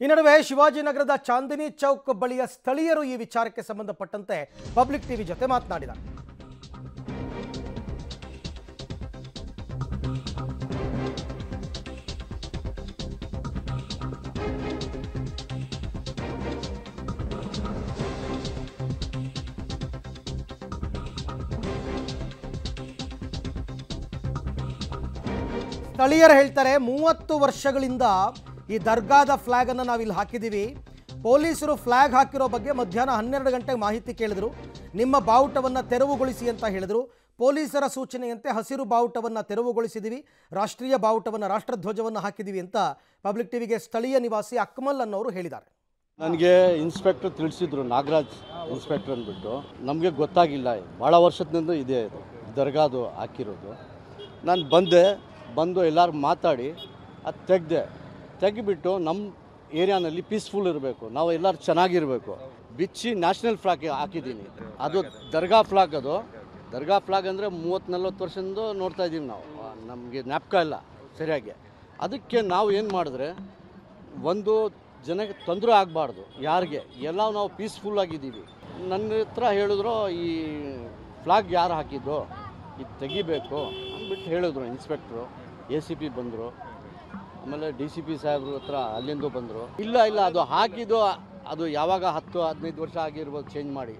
ಈ ನಡುವೆ ಶಿವಾಜಿನಗರದ ಚಾಂದಿನಿ ಚೌಕ್ ಬಳಿಯ ಸ್ಥಳೀಯರು ಈ ವಿಚಾರಕ್ಕೆ ಸಂಬಂಧಪಟ್ಟಂತೆ ಪಬ್ಲಿಕ್ ಟಿವಿ ಜೊತೆ ಮಾತನಾಡಿದ ಸ್ಥಳೀಯರು ಹೇಳ್ತಾರೆ ಮೂವತ್ತು ವರ್ಷಗಳಿಂದ ಈ ದರ್ಗಾದ ಫ್ಲ್ಯಾಗನ್ನು ಇಲ್ಲಿ ಹಾಕಿದ್ದೀವಿ ಪೊಲೀಸರು ಫ್ಲ್ಯಾಗ್ ಹಾಕಿರೋ ಬಗ್ಗೆ ಮಧ್ಯಾಹ್ನ ಹನ್ನೆರಡು ಗಂಟೆಗೆ ಮಾಹಿತಿ ಕೇಳಿದರು ನಿಮ್ಮ ಬಾವುಟವನ್ನು ತೆರವುಗೊಳಿಸಿ ಅಂತ ಹೇಳಿದರು ಪೊಲೀಸರ ಸೂಚನೆಯಂತೆ ಹಸಿರು ಬಾವುಟವನ್ನು ತೆರವುಗೊಳಿಸಿದ್ದೀವಿ ರಾಷ್ಟ್ರೀಯ ಬಾವುಟವನ್ನು ರಾಷ್ಟ್ರಧ್ವಜವನ್ನು ಹಾಕಿದ್ದೀವಿ ಅಂತ ಪಬ್ಲಿಕ್ ಟಿವಿಗೆ ಸ್ಥಳೀಯ ನಿವಾಸಿ ಅಕ್ಮಲ್ ಅನ್ನೋರು ಹೇಳಿದ್ದಾರೆ ನನಗೆ ಇನ್ಸ್ಪೆಕ್ಟರ್ ತಿಳಿಸಿದ್ರು ನಾಗರಾಜ್ ಇನ್ಸ್ಪೆಕ್ಟರ್ ಅಂದ್ಬಿಟ್ಟು ನಮಗೆ ಗೊತ್ತಾಗಿಲ್ಲ ಭಾಳ ವರ್ಷದಿಂದ ಇದೆ ಇದು ದರ್ಗಾದು ಹಾಕಿರೋದು ನಾನು ಬಂದೆ ಬಂದು ಎಲ್ಲರೂ ಮಾತಾಡಿ ಅದು ತೆಗೆದೆ ತೆಗೆಬಿಟ್ಟು ನಮ್ಮ ಏರಿಯಾನಲ್ಲಿ ಪೀಸ್ಫುಲ್ ಇರಬೇಕು ನಾವು ಎಲ್ಲರೂ ಚೆನ್ನಾಗಿರಬೇಕು ಬಿಚ್ಚಿ ನ್ಯಾಷನಲ್ ಫ್ಲಾಗ್ ಹಾಕಿದ್ದೀನಿ ಅದು ದರ್ಗಾ ಫ್ಲಾಗ್ ಅದು ದರ್ಗಾ ಫ್ಲಾಗ್ ಅಂದರೆ ಮೂವತ್ತು ನಲ್ವತ್ತು ವರ್ಷದಿಂದ ನೋಡ್ತಾ ಇದ್ದೀವಿ ನಾವು ನಮಗೆ ಜ್ಞಾಪಕ ಇಲ್ಲ ಸರಿಯಾಗಿ ಅದಕ್ಕೆ ನಾವು ಏನು ಮಾಡಿದ್ರೆ ಒಂದು ಜನಕ್ಕೆ ತೊಂದರೆ ಆಗಬಾರ್ದು ಯಾರಿಗೆ ಎಲ್ಲ ನಾವು ಪೀಸ್ಫುಲ್ಲಾಗಿದ್ದೀವಿ ನನ್ನ ಹತ್ರ ಹೇಳಿದ್ರು ಈ ಫ್ಲಾಗ್ ಯಾರು ಹಾಕಿದ್ದು ಇದು ತೆಗಿಬೇಕು ಅಂದ್ಬಿಟ್ಟು ಹೇಳಿದ್ರು ಇನ್ಸ್ಪೆಕ್ಟ್ರು ಎ ಸಿ ಪಿ ಬಂದರು ಆಮೇಲೆ ಡಿ ಸಿ ಪಿ ಸಾಹೇಬ್ರ ಹತ್ರ ಅಲ್ಲಿಂದ ಬಂದರು ಇಲ್ಲ ಇಲ್ಲ ಅದು ಹಾಕಿದ್ದು ಅದು ಯಾವಾಗ ಹತ್ತು ಹದಿನೈದು ವರ್ಷ ಆಗಿರ್ಬೋದು ಚೇಂಜ್ ಮಾಡಿ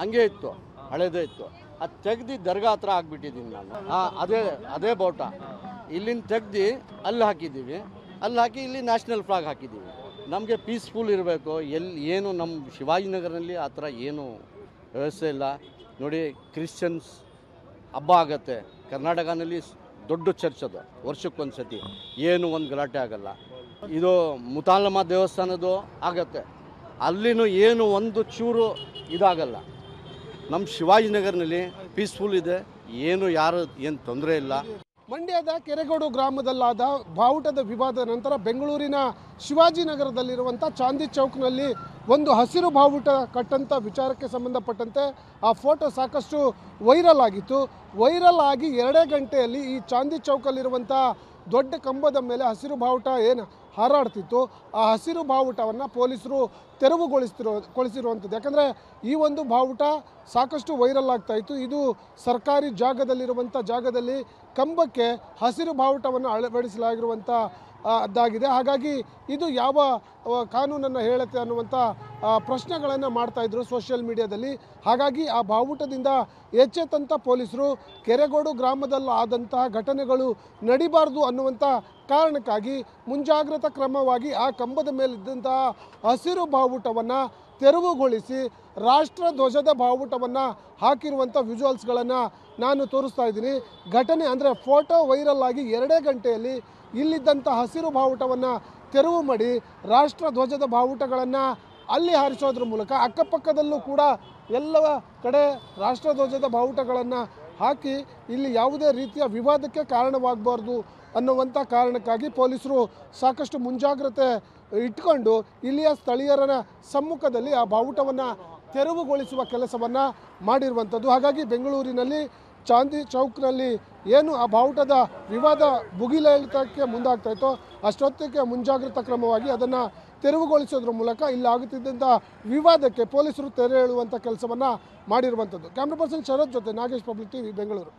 ಹಂಗೆ ಇತ್ತು ಹಳೇದೇ ಇತ್ತು ಅದು ತೆಗ್ದು ದರ್ಗಾ ಹತ್ರ ಹಾಕ್ಬಿಟ್ಟಿದ್ದೀನಿ ನಾನು ಹಾಂ ಅದೇ ಅದೇ ಬೋಟ ಇಲ್ಲಿಂದ ತೆಗ್ದು ಅಲ್ಲಿ ಹಾಕಿದ್ದೀವಿ ಅಲ್ಲಿ ಹಾಕಿ ಇಲ್ಲಿ ನ್ಯಾಷನಲ್ ಫ್ಲಾಗ್ ಹಾಕಿದ್ದೀವಿ ನಮಗೆ ಪೀಸ್ಫುಲ್ ಇರಬೇಕು ಎಲ್ಲಿ ಏನು ನಮ್ಮ ಶಿವಾಜಿನಗರದಲ್ಲಿ ಆ ಥರ ಏನು ವ್ಯವಸ್ಥೆ ಇಲ್ಲ ನೋಡಿ ಕ್ರಿಶ್ಚಿಯನ್ಸ್ ಹಬ್ಬ ಆಗುತ್ತೆ ಕರ್ನಾಟಕದಲ್ಲಿ ದೊಡ್ಡ ಚರ್ಚ್ ಅದು ವರ್ಷಕ್ಕೊಂದು ಸತಿ ಏನು ಒಂದು ಗಲಾಟೆ ಆಗಲ್ಲ ಇದು ಮುತಾಲಮ್ಮ ದೇವಸ್ಥಾನದ್ದು ಆಗತ್ತೆ ಅಲ್ಲಿನೂ ಏನು ಒಂದು ಚೂರು ಇದಾಗಲ್ಲ ನಮ್ಮ ಶಿವಾಜಿನಗರ್ನಲ್ಲಿ ಪೀಸ್ಫುಲ್ ಇದೆ ಏನು ಯಾರು ಏನು ತೊಂದರೆ ಇಲ್ಲ ಮಂಡ್ಯದ ಕೆರೆಗೋಡು ಗ್ರಾಮದಲ್ಲಾದ ಬಾವುಟದ ವಿವಾದ ನಂತರ ಬೆಂಗಳೂರಿನ ಶಿವಾಜಿನಗರದಲ್ಲಿರುವಂಥ ಚಾಂದಿ ಚೌಕ್ನಲ್ಲಿ ಒಂದು ಹಸಿರು ಬಾವುಟ ಕಟ್ಟಂಥ ವಿಚಾರಕ್ಕೆ ಸಂಬಂಧಪಟ್ಟಂತೆ ಆ ಫೋಟೋ ಸಾಕಷ್ಟು ವೈರಲ್ ಆಗಿತ್ತು ವೈರಲ್ ಆಗಿ ಎರಡೇ ಗಂಟೆಯಲ್ಲಿ ಈ ಚಾಂದಿ ಚೌಕಲ್ಲಿರುವಂಥ ದೊಡ್ಡ ಕಂಬದ ಮೇಲೆ ಹಸಿರು ಬಾವುಟ ಏನು ಹಾರಾಡ್ತಿತ್ತು ಆ ಹಸಿರು ಬಾವುಟವನ್ನು ಪೊಲೀಸರು ತೆರವುಗೊಳಿಸ್ತಿರೋ ಗೊಳಿಸಿರುವಂಥದ್ದು ಯಾಕಂದರೆ ಈ ಒಂದು ಬಾವುಟ ಸಾಕಷ್ಟು ವೈರಲ್ ಆಗ್ತಾ ಇತ್ತು ಇದು ಸರ್ಕಾರಿ ಜಾಗದಲ್ಲಿರುವಂಥ ಜಾಗದಲ್ಲಿ ಕಂಬಕ್ಕೆ ಹಸಿರು ಬಾವುಟವನ್ನು ಅಳವಡಿಸಲಾಗಿರುವಂಥ ಅದ್ದಾಗಿದೆ ಹಾಗಾಗಿ ಇದು ಯಾವ ಕಾನೂನನ್ನು ಹೇಳುತ್ತೆ ಅನ್ನುವಂಥ ಪ್ರಶ್ನೆಗಳನ್ನು ಮಾಡ್ತಾಯಿದ್ರು ಸೋಷಿಯಲ್ ಮೀಡಿಯಾದಲ್ಲಿ ಹಾಗಾಗಿ ಆ ಬಾವುಟದಿಂದ ಎಚ್ಚೆತ್ತಂಥ ಪೊಲೀಸರು ಕೆರೆಗೋಡು ಗ್ರಾಮದಲ್ಲಿ ಆದಂತಹ ಘಟನೆಗಳು ನಡಿಬಾರ್ದು ಅನ್ನುವಂಥ ಕಾರಣಕ್ಕಾಗಿ ಮುಂಜಾಗ್ರತಾ ಕ್ರಮವಾಗಿ ಆ ಕಂಬದ ಮೇಲಿದ್ದಂತಹ ಹಸಿರು ಬಾವುಟವನ್ನು ತೆರವುಗೊಳಿಸಿ ರಾಷ್ಟ್ರಧ್ವಜದ ಬಾವುಟವನ್ನು ಹಾಕಿರುವಂಥ ವಿಜುವಲ್ಸ್ಗಳನ್ನು ನಾನು ತೋರಿಸ್ತಾ ಇದ್ದೀನಿ ಘಟನೆ ಅಂದರೆ ಫೋಟೋ ವೈರಲ್ ಆಗಿ ಎರಡೇ ಗಂಟೆಯಲ್ಲಿ ಇಲ್ಲಿದ್ದಂಥ ಹಸಿರು ಬಾವುಟವನ್ನು ತೆರವು ಮಾಡಿ ರಾಷ್ಟ್ರಧ್ವಜದ ಬಾವುಟಗಳನ್ನು ಅಲ್ಲಿ ಹಾರಿಸೋದ್ರ ಮೂಲಕ ಅಕ್ಕಪಕ್ಕದಲ್ಲೂ ಕೂಡ ಎಲ್ಲ ಕಡೆ ರಾಷ್ಟ್ರಧ್ವಜದ ಬಾವುಟಗಳನ್ನು ಹಾಕಿ ಇಲ್ಲಿ ಯಾವುದೇ ರೀತಿಯ ವಿವಾದಕ್ಕೆ ಕಾರಣವಾಗಬಾರ್ದು ಅನ್ನುವಂಥ ಕಾರಣಕ್ಕಾಗಿ ಪೊಲೀಸರು ಸಾಕಷ್ಟು ಮುಂಜಾಗ್ರತೆ ಇಟ್ಕೊಂಡು ಇಲ್ಲಿಯ ಸ್ಥಳೀಯರ ಸಮ್ಮುಖದಲ್ಲಿ ಆ ಬಾವುಟವನ್ನು ತೆರವುಗೊಳಿಸುವ ಕೆಲಸವನ್ನು ಮಾಡಿರುವಂಥದ್ದು ಹಾಗಾಗಿ ಬೆಂಗಳೂರಿನಲ್ಲಿ ಚಾಂದಿ ಚೌಕ್ನಲ್ಲಿ ಏನು ಆ ಬಾವುಟದ ವಿವಾದ ಭುಗಿಲೇಳಿತಕ್ಕೆ ಮುಂದಾಗ್ತಾ ಇತ್ತೋ ಅಷ್ಟೊತ್ತಿಗೆ ಮುಂಜಾಗ್ರತಾ ಕ್ರಮವಾಗಿ ಅದನ್ನು ತೆರವುಗೊಳಿಸೋದ್ರ ಮೂಲಕ ಇಲ್ಲಿ ಆಗುತ್ತಿದ್ದಂಥ ವಿವಾದಕ್ಕೆ ಪೊಲೀಸರು ತೆರೆ ಎಳೆಯುವಂಥ ಕೆಲಸವನ್ನು ಮಾಡಿರುವಂಥದ್ದು ಕ್ಯಾಮ್ರಾ ಪರ್ಸನ್ ಶರತ್ ಜೊತೆ ನಾಗೇಶ್ ಪಬ್ಲಿಕ್ ಟಿವಿ ಬೆಂಗಳೂರು